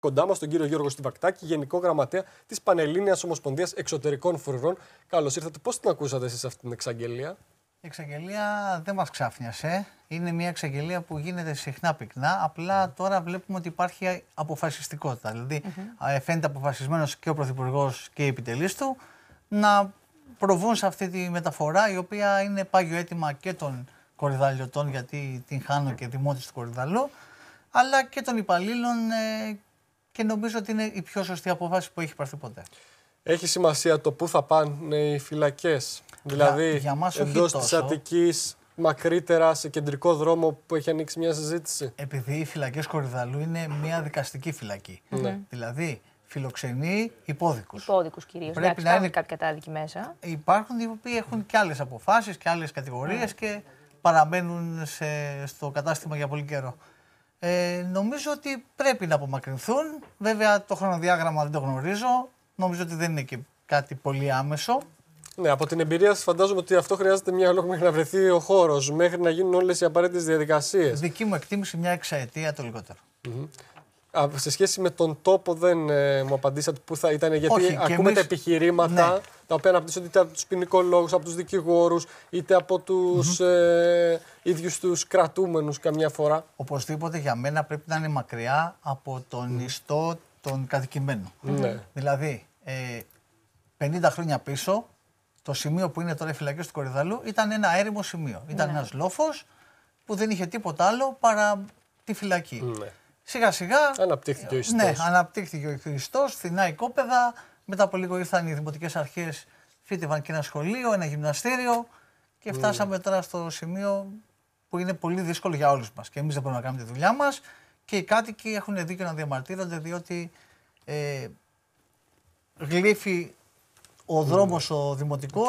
Κοντά μας τον κύριο Γιώργο Στιβακτάκη, Γενικό Γραμματέα της Πανελλήνιας Ομοσπονδίας Εξωτερικών Φρουρών. Καλώς ήρθατε. Πώς την ακούσατε εσείς αυτή την εξαγγελία, Η εξαγγελία δεν μας ξάφνιασε. Είναι μια εξαγγελία που γίνεται συχνά πυκνά. Απλά τώρα βλέπουμε ότι υπάρχει αποφασιστικότητα. Δηλαδή, mm-hmm. φαίνεται αποφασισμένος και ο Πρωθυπουργός και οι επιτελείς του να προβούν σε αυτή τη μεταφορά, η οποία είναι πάγιο αίτημα και των κορυδαλιωτών, γιατί την χάνω και δημότης του κορυδαλού, αλλά και των υπαλλήλων ε, και νομίζω ότι είναι η πιο σωστή αποφάση που έχει πάρθει ποτέ. Έχει σημασία το πού θα πάνε οι φυλακές. Δηλαδή, εντός της Αττικής, μακρύτερα σε κεντρικό δρόμο που έχει ανοίξει μια συζήτηση. Επειδή οι φυλακές Κορυδαλού είναι μια δικαστική φυλακή. Ναι. Δηλαδή, φιλοξενεί υπόδικου. Υπόδικου κυρίω. Πρέπει Άξι, να είναι κάποια κάτοικοι μέσα. Υπάρχουν οι φυλακε κορυδαλου ειναι μια δικαστικη φυλακη δηλαδη φιλοξενει υποδικου υποδικου κυριω πρεπει Εντάξει, να ειναι καποια δικη μεσα υπαρχουν οι οποιοι εχουν και άλλες αποφάσεις και άλλες κατηγορίες ναι. και παραμένουν σε, στο κατάστημα για πολύ καιρό. Ε, νομίζω ότι πρέπει να απομακρυνθούν. Βέβαια το χρονοδιάγραμμα δεν το γνωρίζω. Νομίζω ότι δεν είναι και κάτι πολύ άμεσο. Ναι, από την εμπειρία σας φαντάζομαι ότι αυτό χρειάζεται μια ολόκληρη να βρεθεί ο χώρος, μέχρι να γίνουν όλες οι απαραίτητες διαδικασίες. Δική μου εκτίμηση μια εξαετία το λιγοτερο σε σχέση με τον τόπο δεν ε, μου απαντήσατε που θα ήταν, γιατί ακούμε τα επιχειρήματα ναι. τα οποία αναπτύσσονται είτε από τους ποινικολόγους, από τους δικηγόρους, είτε από τους mm-hmm. ε, ίδιους τους κρατούμενους καμιά φορά. Οπωσδήποτε για μένα πρέπει να είναι μακριά από τον ιστό των κατοικημένων. Ναι. Δηλαδή, ε, 50 χρόνια πίσω, το σημείο που είναι τώρα η φυλακή του Κορυδαλού ήταν ένα έρημο σημείο. Ήταν ναι. ένας λόφος που δεν είχε τίποτα άλλο παρά τη φυλακή. Σιγά σιγά. Αναπτύχθηκε ο Ιστό. Ναι, αναπτύχθηκε ο Ιστό, φθηνά η κόπεδα. Μετά από λίγο ήρθαν οι δημοτικές αρχές, φύτευαν και ένα σχολείο, ένα γυμναστήριο. Και φτάσαμε mm. τώρα στο σημείο που είναι πολύ δύσκολο για όλους μας. Και εμείς δεν μπορούμε να κάνουμε τη δουλειά μας. Και οι κάτοικοι έχουν δίκιο να διαμαρτύρονται, διότι ε, γλύφει ο δρόμος mm. ο δημοτικός,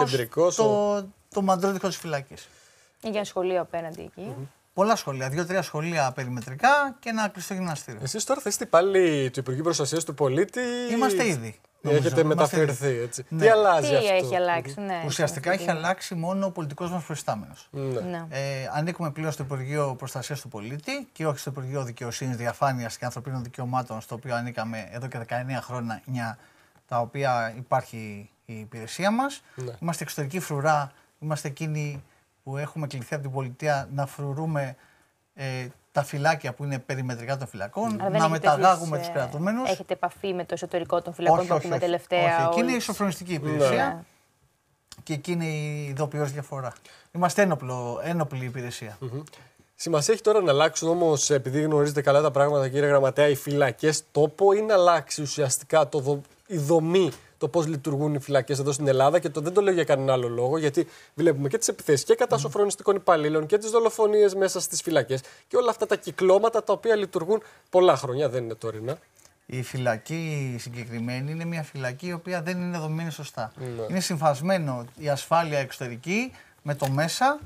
το, ο... το της φυλακή. Για σχολείο απέναντι πολλά σχολεία, δύο-τρία σχολεία περιμετρικά και ένα κλειστό γυμναστήριο. Εσείς τώρα θα είστε πάλι του Υπουργείου Προστασίας του Πολίτη. Είμαστε ήδη. Νομίζω. Έχετε μεταφερθεί έτσι. Ναι. Τι αλλάζει Τι έχει αλλάξει, ναι. Ουσιαστικά έχει αλλάξει μόνο ο πολιτικός μας προϊστάμενος. Ναι. ναι. Ε, ανήκουμε πλέον στο Υπουργείο Προστασίας του Πολίτη και όχι στο Υπουργείο Δικαιοσύνης, Διαφάνειας και Ανθρωπίνων Δικαιωμάτων, στο οποίο ανήκαμε εδώ και 19 χρόνια, τα οποία υπάρχει η υπηρεσία μας. Ναι. Είμαστε εξωτερική φρουρά, είμαστε εκείνοι που έχουμε κληθεί από την πολιτεία να φρουρούμε ε, τα φυλάκια που είναι περιμετρικά των φυλακών, να μεταγάγουμε τους ε, κρατούμενου. Έχετε επαφή με το εσωτερικό των φυλακών όχι, που έχουμε όχι, τελευταία. Όχι, εκεί είναι η ισοφρονιστική ναι. υπηρεσία ναι. και εκεί είναι η ειδοποιώς διαφορά. Είμαστε ένοπλο, ένοπλη υπηρεσία. Σημασία έχει τώρα να αλλάξουν όμως, επειδή γνωρίζετε καλά τα πράγματα, κύριε Γραμματέα, οι φυλακές τόπο ή να αλλάξει ουσιαστικά το, η δομή το πώς λειτουργούν οι φυλακές εδώ στην Ελλάδα και το δεν το λέω για κανέναν άλλο λόγο, γιατί βλέπουμε και τις επιθέσεις και κατά σοφρονιστικών υπαλλήλων και τις δολοφονίες μέσα στις φυλακές και όλα αυτά τα κυκλώματα τα οποία λειτουργούν πολλά χρόνια, δεν είναι τωρινά. Η φυλακή συγκεκριμένη είναι μια φυλακή η οποία δεν είναι δομημένη σωστά. Ναι. Είναι συμφασμένο η ασφάλεια εξωτερική με το μέσα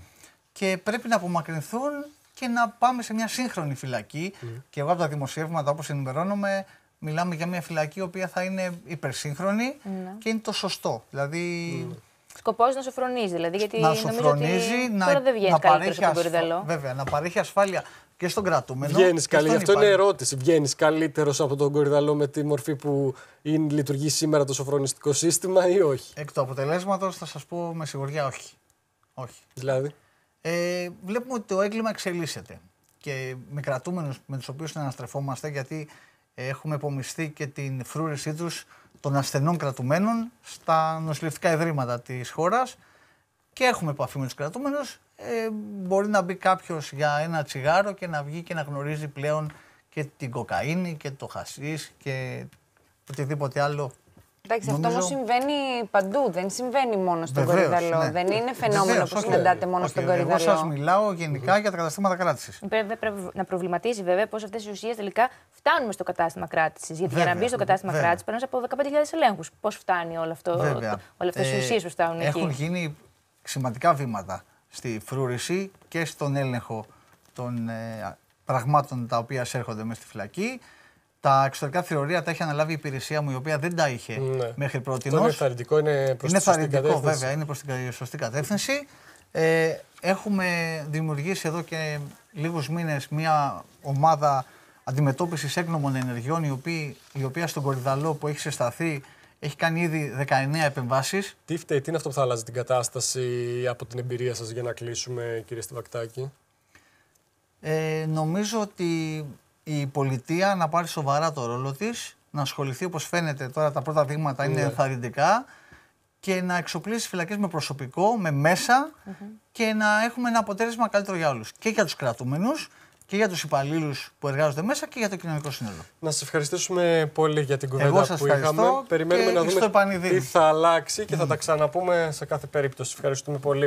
και πρέπει να απομακρυνθούν και να πάμε σε μια σύγχρονη φυλακή. Ναι. Και εγώ από τα δημοσιεύματα, όπως ενημερώνομαι, μιλάμε για μια φυλακή η οποία θα είναι υπερσύγχρονη ναι. και είναι το σωστό. Δηλαδή. Mm. Ναι. Σκοπός να σου φρονίζει, δηλαδή. Γιατί να σου ότι να, δεν βγαίνει να παρέχει ασφάλεια. Βέβαια, να παρέχει ασφάλεια και στον κρατούμενο. Βγαίνεις καλύτερο. Αυτό είναι ερώτηση. Βγαίνεις καλύτερος από τον κορυδαλό με τη μορφή που είναι, λειτουργεί σήμερα το σοφρονιστικό σύστημα ή όχι. Εκ του αποτελέσματος θα σας πω με σιγουριά όχι. Όχι. Δηλαδή. Ε, βλέπουμε ότι το έγκλημα εξελίσσεται. Και με κρατούμενους με τους οποίους συναναστρεφόμαστε, γιατί έχουμε υπομειστεί και την φρούρησή τους των ασθενών κρατουμένων στα νοσηλευτικά ιδρύματα της χώρας και έχουμε επαφή με τους κρατούμένου. Ε, μπορεί να μπει κάποιος για ένα τσιγάρο και να βγει και να γνωρίζει πλέον και την κοκαίνη και το χασίς και οτιδήποτε άλλο Εντάξει, αυτό όμως συμβαίνει παντού. Δεν συμβαίνει μόνο στον Βεβαίως, κορυδαλό. Ναι. Δεν είναι φαινόμενο που συναντάτε μόνο στον okay, κορυδαλό. Εγώ σας μιλάω για τα καταστήματα κράτησης. Πρέπει, να προβληματίζει βέβαια πώς αυτές οι ουσίες τελικά φτάνουν στο κατάστημα κράτησης. Γιατί για να μπει στο κατάστημα κράτησης να από 15.000 ελέγχους. Πώς φτάνει όλο αυτό, όλες αυτές οι ε, ουσίες που φτάνουν εκεί. Έχουν γίνει σημαντικά βήματα στη φρούρηση και στον έλεγχο των ε, πραγμάτων τα οποία σέρχονται μες στη φυλακή. Τα εξωτερικά θεωρία τα έχει αναλάβει η υπηρεσία μου, η οποία δεν τα είχε ναι. μέχρι πρώτη. Αυτό είναι θαρρυντικό, είναι προ την βέβαια, είναι προς την σωστή κατεύθυνση. Ε, έχουμε δημιουργήσει εδώ και λίγους μήνες μια ομάδα αντιμετώπισης έγνωμων ενεργειών, η οποία, η οποία στον Κορυδαλό που έχει συσταθεί έχει κάνει ήδη 19 επεμβάσεις. Τι φταίει, τι είναι αυτό που θα αλλάζει την κατάσταση από την εμπειρία σας για να κλείσουμε, κύριε Στυβακτάκη. Ε, νομίζω ότι η πολιτεία να πάρει σοβαρά το ρόλο της, να ασχοληθεί όπως φαίνεται τώρα τα πρώτα δείγματα είναι ναι. ενθαρρυντικά και να εξοπλίσει φυλακές με προσωπικό, με μέσα και να έχουμε ένα αποτέλεσμα καλύτερο για όλους. Και για τους κρατούμενους και για τους υπαλλήλους που εργάζονται μέσα και για το κοινωνικό σύνολο. Να σας ευχαριστήσουμε πολύ για την κουβέντα Εγώ σας που είχαμε. Περιμένουμε να δούμε τι θα αλλάξει και θα τα ξαναπούμε σε κάθε περίπτωση. Ευχαριστούμε πολύ.